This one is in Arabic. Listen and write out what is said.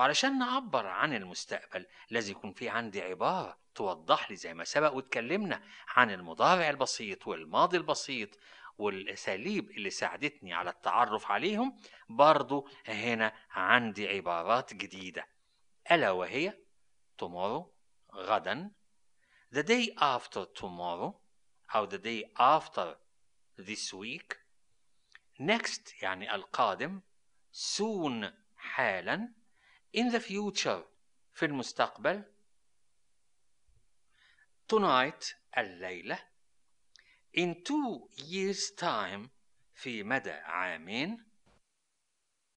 وعلشان نعبر عن المستقبل لازم يكون في عندي عبارة توضح لي زي ما سبق واتكلمنا عن المضارع البسيط والماضي البسيط والأساليب اللي ساعدتني على التعرف عليهم برضو هنا عندي عبارات جديدة ألا وهي tomorrow غدا the day after tomorrow أو the day after this week next يعني القادم soon حالا in the future في المستقبل tonight الليلة in two years time في مدى عامين